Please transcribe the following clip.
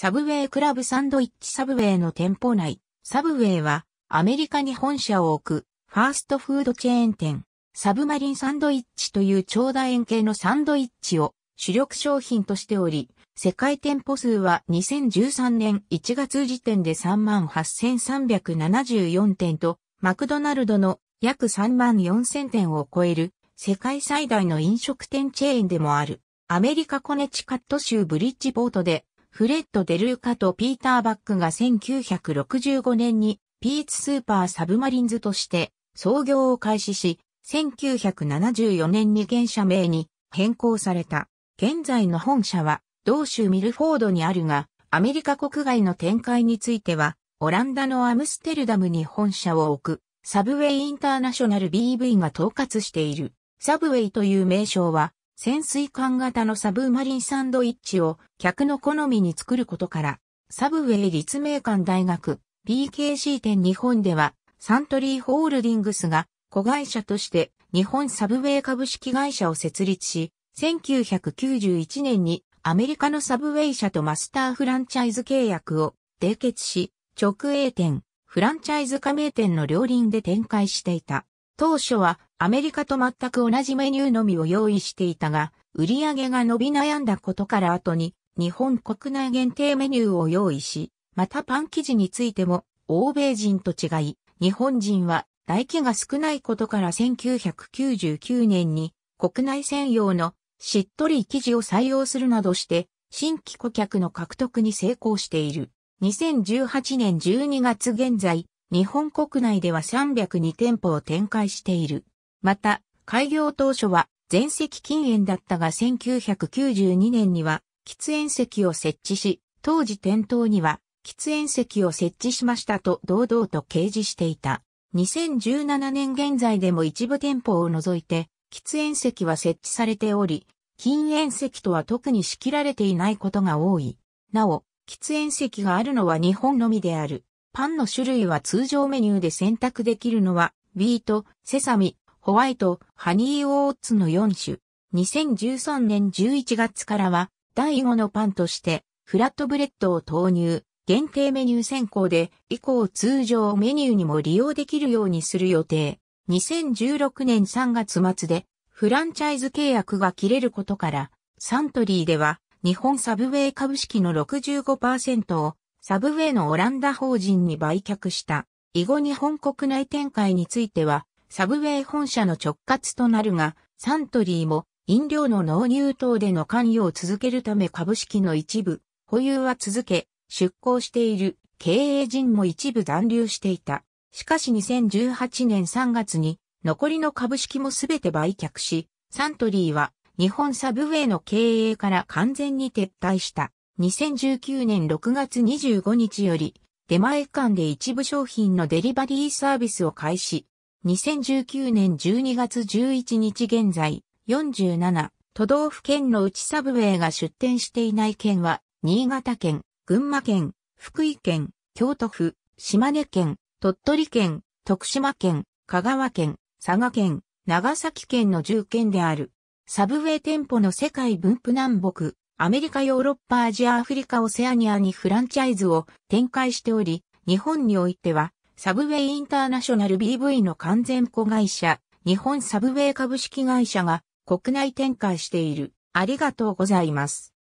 サブウェイクラブサンドイッチサブウェイの店舗内、サブウェイはアメリカに本社を置くファーストフードチェーン店、サブマリンサンドイッチという長楕円形のサンドイッチを主力商品としており、世界店舗数は2013年1月時点で38,374店と、マクドナルドの約34,000店を超える世界最大の飲食店チェーンでもある。アメリカコネチカット州ブリッジポートでフレッド・デルーカとピーター・バックが1965年にピーツ・スーパー・サブマリンズとして創業を開始し、1974年に現社名に変更された。現在の本社は同州ミルフォードにあるが、アメリカ国外の展開については、オランダのアムステルダムに本社を置く、サブウェイインターナショナル BV が統括している。サブウェイという名称は、潜水艦型のサブマリンサンドイッチを客の好みに作ることから、サブウェイ立命館大学 PKC 店日本ではサントリーホールディングスが子会社として日本サブウェイ株式会社を設立し、1991年にアメリカのサブウェイ社とマスターフランチャイズ契約を締結し、直営店、フランチャイズ加盟店の両輪で展開していた。当初はアメリカと全く同じメニューのみを用意していたが、売り上げが伸び悩んだことから後に日本国内限定メニューを用意し、またパン生地についても欧米人と違い、日本人は唾液が少ないことから1999年に国内専用のしっとり生地を採用するなどして新規顧客の獲得に成功している。2018年12月現在、日本国内では302店舗を展開している。また、開業当初は全席禁煙だったが1992年には喫煙席を設置し、当時店頭には喫煙席を設置しましたと堂々と掲示していた。2017年現在でも一部店舗を除いて喫煙席は設置されており、禁煙席とは特に仕切られていないことが多い。なお、喫煙席があるのは日本のみである。パンの種類は通常メニューで選択できるのは、ビート、セサミ、ホワイト、ハニーオーツの4種。2013年11月からは、第5のパンとして、フラットブレッドを投入、限定メニュー選考で、以降通常メニューにも利用できるようにする予定。2016年3月末で、フランチャイズ契約が切れることから、サントリーでは、日本サブウェイ株式の65%をサブウェイのオランダ法人に売却した。以後日本国内展開については、サブウェイ本社の直轄となるが、サントリーも飲料の納入等での関与を続けるため株式の一部、保有は続け、出向している経営陣も一部残留していた。しかし2018年3月に残りの株式もすべて売却し、サントリーは日本サブウェイの経営から完全に撤退した。2019年6月25日より、出前館で一部商品のデリバリーサービスを開始。2019年12月11日現在、47都道府県のうちサブウェイが出店していない県は、新潟県、群馬県、福井県、京都府、島根県、鳥取県、徳島県、香川県、佐賀県、長崎県の10県である。サブウェイ店舗の世界分布南北、アメリカヨーロッパアジアアフリカオセアニアにフランチャイズを展開しており、日本においてはサブウェイインターナショナル BV の完全子会社、日本サブウェイ株式会社が国内展開している。ありがとうございます。